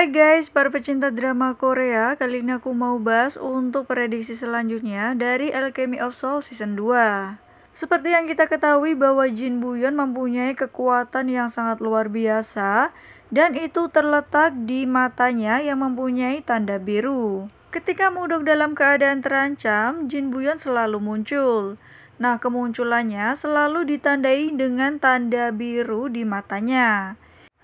Hai guys, para pecinta drama Korea, kali ini aku mau bahas untuk prediksi selanjutnya dari Alchemy of Soul Season 2. Seperti yang kita ketahui bahwa Jin Buyeon mempunyai kekuatan yang sangat luar biasa dan itu terletak di matanya yang mempunyai tanda biru. Ketika Mudok dalam keadaan terancam, Jin Buyeon selalu muncul. Nah, kemunculannya selalu ditandai dengan tanda biru di matanya.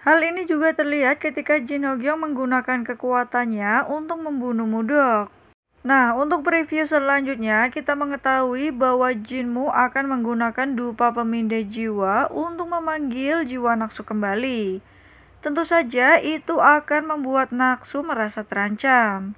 Hal ini juga terlihat ketika Jin Hogyong menggunakan kekuatannya untuk membunuh Mudok. Nah, untuk preview selanjutnya, kita mengetahui bahwa Jinmu akan menggunakan dupa pemindai jiwa untuk memanggil jiwa Naksu kembali. Tentu saja itu akan membuat Naksu merasa terancam.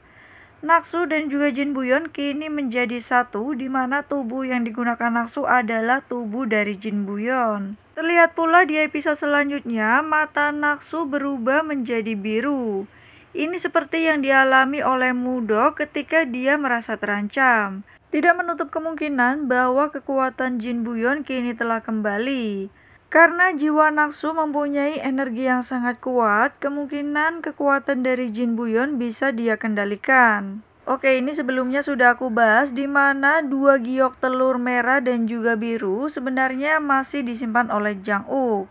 Naksu dan juga jin buyon kini menjadi satu di mana tubuh yang digunakan Naksu adalah tubuh dari jin buyon. Terlihat pula di episode selanjutnya mata Naksu berubah menjadi biru. Ini seperti yang dialami oleh Mudo ketika dia merasa terancam. Tidak menutup kemungkinan bahwa kekuatan jin buyon kini telah kembali. Karena jiwa nafsu mempunyai energi yang sangat kuat, kemungkinan kekuatan dari jin buyon bisa dia kendalikan. Oke, ini sebelumnya sudah aku bahas di mana dua giok telur merah dan juga biru sebenarnya masih disimpan oleh Jang Uk.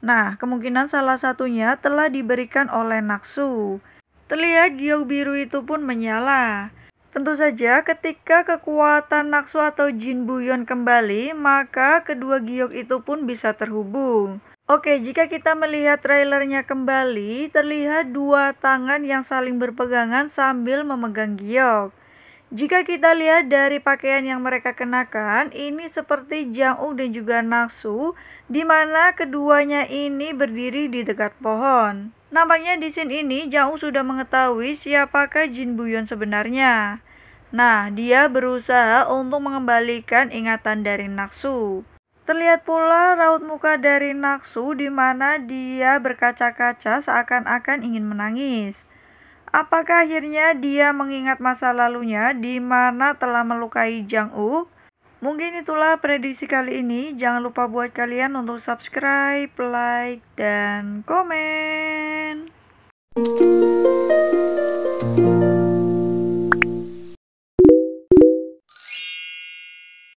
Nah, kemungkinan salah satunya telah diberikan oleh Naksu. Terlihat giok biru itu pun menyala. Tentu saja ketika kekuatan Naksu atau jin buyon kembali, maka kedua giok itu pun bisa terhubung. Oke, jika kita melihat trailernya kembali, terlihat dua tangan yang saling berpegangan sambil memegang giok. Jika kita lihat dari pakaian yang mereka kenakan, ini seperti Jang-uk dan juga Naksu, di mana keduanya ini berdiri di dekat pohon. Nampaknya di scene ini Jang-uk sudah mengetahui siapakah Jin Buyon sebenarnya. Nah, dia berusaha untuk mengembalikan ingatan dari Naksu. Terlihat pula raut muka dari Naksu, di mana dia berkaca-kaca seakan-akan ingin menangis. Apakah akhirnya dia mengingat masa lalunya di mana telah melukai Jang Uk? Mungkin itulah prediksi kali ini. Jangan lupa buat kalian untuk subscribe, like, dan komen.